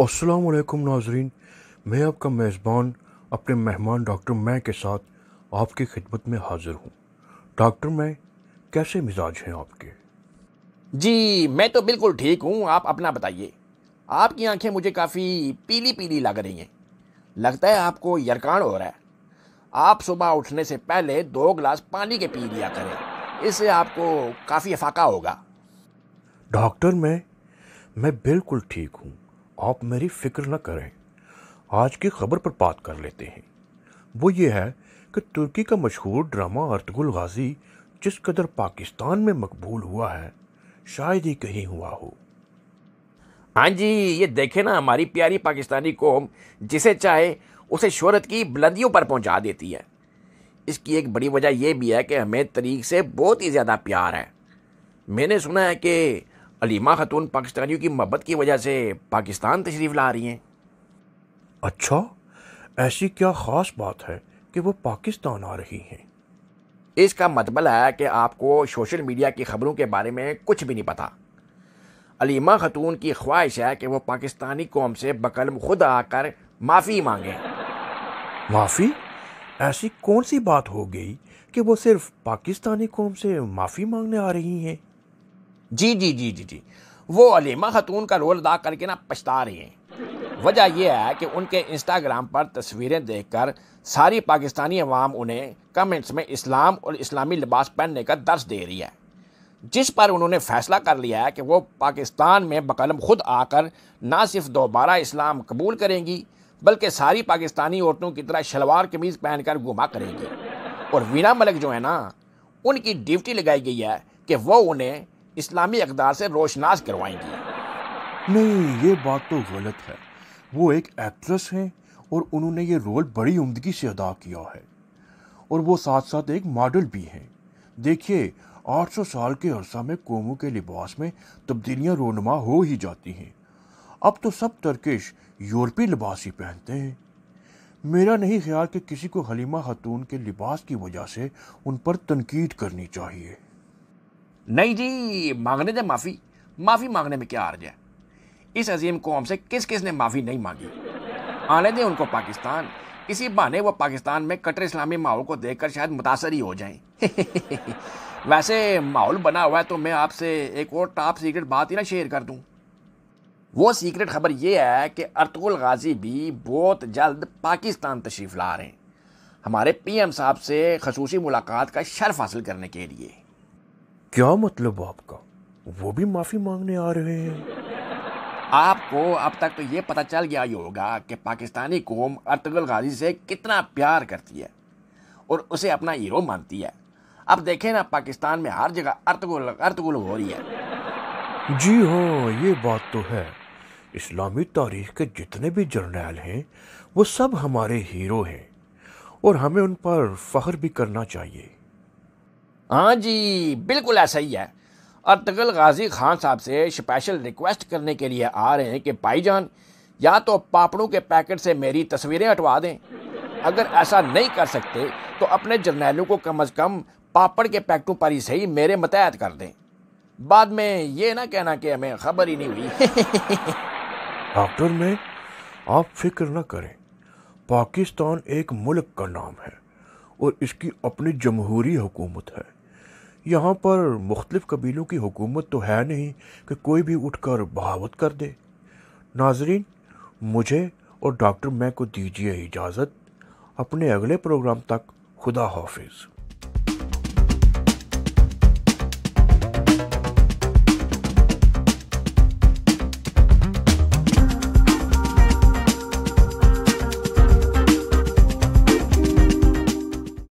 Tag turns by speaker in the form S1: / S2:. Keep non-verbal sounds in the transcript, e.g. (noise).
S1: वालेकुम नाजरीन मैं आपका मेज़बान अपने मेहमान डॉक्टर मैं के साथ आपकी खिदमत में हाज़िर हूँ डॉक्टर मैं कैसे मिजाज हैं आपके
S2: जी मैं तो बिल्कुल ठीक हूँ आप अपना बताइए आपकी आंखें मुझे काफ़ी पीली पीली लग रही हैं लगता है आपको यरकान हो रहा है आप सुबह उठने से पहले दो गिलास पानी के पी लिया करें इससे आपको काफ़ी अफाका होगा
S1: डॉक्टर मैं मैं बिल्कुल ठीक हूँ आप मेरी फिक्र न करें आज की खबर पर बात कर लेते हैं वो ये है कि तुर्की का मशहूर ड्रामा अर्तगुल गाजी जिस कदर पाकिस्तान में मकबूल हुआ है शायद ही कहीं हुआ हो
S2: हाँ जी ये देखे ना हमारी प्यारी पाकिस्तानी कौम जिसे चाहे उसे शहरत की बुलंदियों पर पहुंचा देती है इसकी एक बड़ी वजह यह भी है कि हमें तरीक से बहुत ही ज़्यादा प्यार है मैंने सुना है कि अलीमा ख़तून पाकिस्तानियों की मोहब्बत की वजह से पाकिस्तान तशरीफ़ ला रही हैं अच्छा ऐसी
S1: क्या ख़ास बात है कि वो पाकिस्तान आ रही हैं
S2: इसका मतबल है कि आपको सोशल मीडिया की ख़बरों के बारे में कुछ भी नहीं पता अलीमा ख़तून की ख्वाहिश है कि वो पाकिस्तानी कौम से बकलम खुद आकर माफ़ी मांगे
S1: माफ़ी ऐसी कौन सी बात हो गई कि वो सिर्फ पाकिस्तानी कौम से माफ़ी मांगने आ रही हैं
S2: जी जी जी जी जी वो अलीमा ख़तून का रोल अदा करके ना पछता रही हैं वजह यह है कि उनके इंस्टाग्राम पर तस्वीरें देखकर सारी पाकिस्तानी अवाम उन्हें कमेंट्स में इस्लाम और इस्लामी लिबास पहनने का दर्श दे रही है जिस पर उन्होंने फैसला कर लिया है कि वो पाकिस्तान में बकलम खुद आकर ना सिर्फ दोबारा इस्लाम कबूल करेंगी बल्कि सारी पाकिस्तानी औरतों की तरह शलवार कमीज़ पहनकर घुमा करेंगी और वीना मलिक जो है ना उनकी ड्यूटी लगाई गई है कि वो उन्हें इस्लामी अकदार से रोशनास करवाएंगी
S1: नहीं ये बात तो गलत है वो एक एक्ट्रेस हैं और उन्होंने ये रोल बड़ी उमदगी से अदा किया है और वो साथ साथ एक मॉडल भी हैं देखिए 800 साल के अरसा में कौमों के लिबास में तब्दीलियां रोनमा हो ही जाती हैं अब तो सब तर्कश यूरोपी लिबास ही पहनते हैं मेरा नहीं ख्याल कि किसी को हलीमा खतून के लिबास की वजह से उन पर तनकीद
S2: करनी चाहिए नहीं जी मांगने दें माफ़ी माफ़ी मांगने में क्या आर्ज है इस अजीम कौम से किस किस ने माफ़ी नहीं मांगी आने दें उनको पाकिस्तान इसी बहाने वो पाकिस्तान में कटर इस्लामी माहौल को देखकर शायद मुतासर ही हो जाएं (laughs) वैसे माहौल बना हुआ है तो मैं आपसे एक और टॉप सीक्रेट बात ही ना शेयर कर दूँ वो सीक्रेट खबर ये है कि अरतुल गाजी भी बहुत जल्द पाकिस्तान तशरीफ़ ला रहे हैं हमारे पीएम साहब से खसूसी मुलाकात का शर्फ हासिल करने के लिए
S1: क्या मतलब आपका वो भी माफ़ी मांगने आ रहे
S2: हैं आपको अब तक तो ये पता चल गया ही होगा कि पाकिस्तानी कौम अर्तगल गाजी से कितना प्यार करती है और उसे अपना हीरो मानती है अब देखें ना पाकिस्तान में हर जगह अर्तगुल अर्तगुल हो रही है
S1: जी हाँ ये बात तो है इस्लामी तारीख के जितने भी जर्नैल हैं वो सब हमारे हीरो हैं और हमें उन पर फख्र भी करना चाहिए
S2: हाँ जी बिल्कुल ऐसा ही है अरतगल गाजी खान साहब से स्पेशल रिक्वेस्ट करने के लिए आ रहे हैं कि भाईजान या तो पापड़ों के पैकेट से मेरी तस्वीरें हटवा दें अगर ऐसा नहीं कर सकते तो अपने जर्नैलों को कम अज़ कम पापड़ के पैकेटों पर ही सही मेरे मतहत कर दें बाद में ये ना कहना कि हमें खबर ही नहीं हुई (laughs)
S1: डॉक्टर में आप फिक्र ना करें पाकिस्तान एक मुल्क का नाम है और इसकी अपनी जमहूरी हुकूमत है यहाँ पर मुख्तलिफ़ कबीलों की हुकूमत तो है नहीं कि कोई भी उठ कर बहावत कर दे नाजरीन मुझे और डॉक्टर मैं को दीजिए इजाज़त अपने अगले प्रोग्राम तक खुदा हाफिज़